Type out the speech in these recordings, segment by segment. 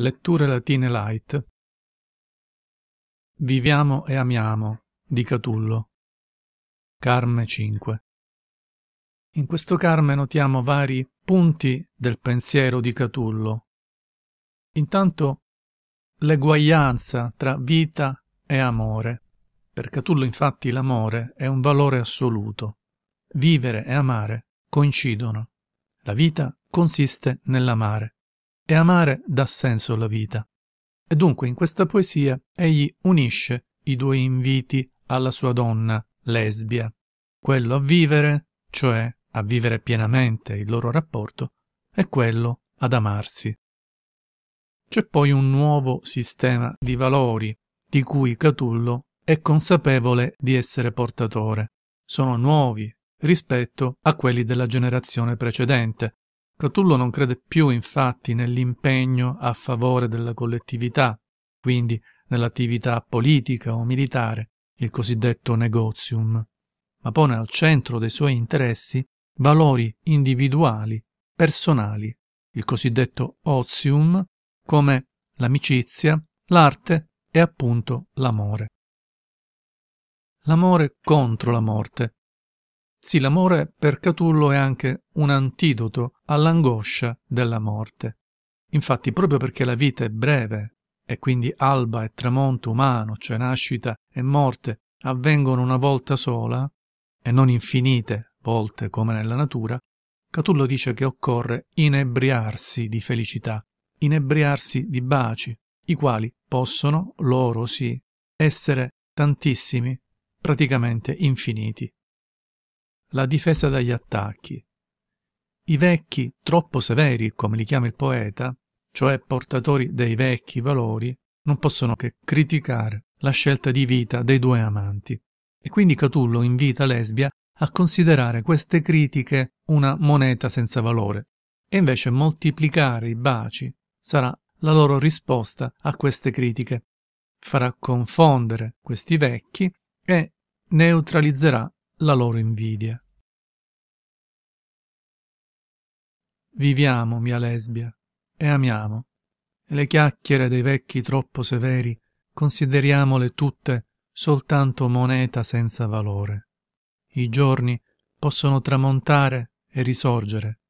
Letture latine light. Viviamo e amiamo di Catullo. Carme 5. In questo Carme notiamo vari punti del pensiero di Catullo. Intanto l'eguaglianza tra vita e amore. Per Catullo infatti l'amore è un valore assoluto. Vivere e amare coincidono. La vita consiste nell'amare e amare dà senso alla vita. E dunque in questa poesia egli unisce i due inviti alla sua donna, lesbia, quello a vivere, cioè a vivere pienamente il loro rapporto, e quello ad amarsi. C'è poi un nuovo sistema di valori di cui Catullo è consapevole di essere portatore. Sono nuovi rispetto a quelli della generazione precedente, Catullo non crede più infatti nell'impegno a favore della collettività, quindi nell'attività politica o militare, il cosiddetto negozium, ma pone al centro dei suoi interessi valori individuali, personali, il cosiddetto ozium, come l'amicizia, l'arte e appunto l'amore. L'amore contro la morte sì, l'amore per Catullo è anche un antidoto all'angoscia della morte. Infatti, proprio perché la vita è breve, e quindi alba e tramonto umano, cioè nascita e morte, avvengono una volta sola, e non infinite volte come nella natura, Catullo dice che occorre inebriarsi di felicità, inebriarsi di baci, i quali possono, loro sì, essere tantissimi, praticamente infiniti la difesa dagli attacchi. I vecchi, troppo severi, come li chiama il poeta, cioè portatori dei vecchi valori, non possono che criticare la scelta di vita dei due amanti. E quindi Catullo invita Lesbia a considerare queste critiche una moneta senza valore, e invece moltiplicare i baci sarà la loro risposta a queste critiche. Farà confondere questi vecchi e neutralizzerà la loro invidia. Viviamo, mia lesbia, e amiamo, e le chiacchiere dei vecchi troppo severi consideriamole tutte soltanto moneta senza valore. I giorni possono tramontare e risorgere.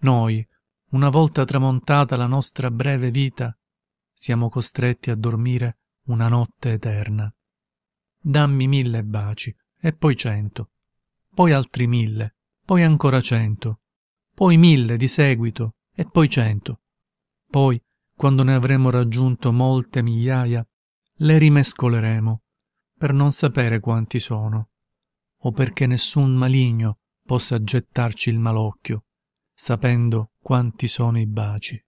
Noi, una volta tramontata la nostra breve vita, siamo costretti a dormire una notte eterna. Dammi mille baci, e poi cento, poi altri mille, poi ancora cento, poi mille di seguito e poi cento. Poi, quando ne avremo raggiunto molte migliaia, le rimescoleremo, per non sapere quanti sono, o perché nessun maligno possa gettarci il malocchio, sapendo quanti sono i baci.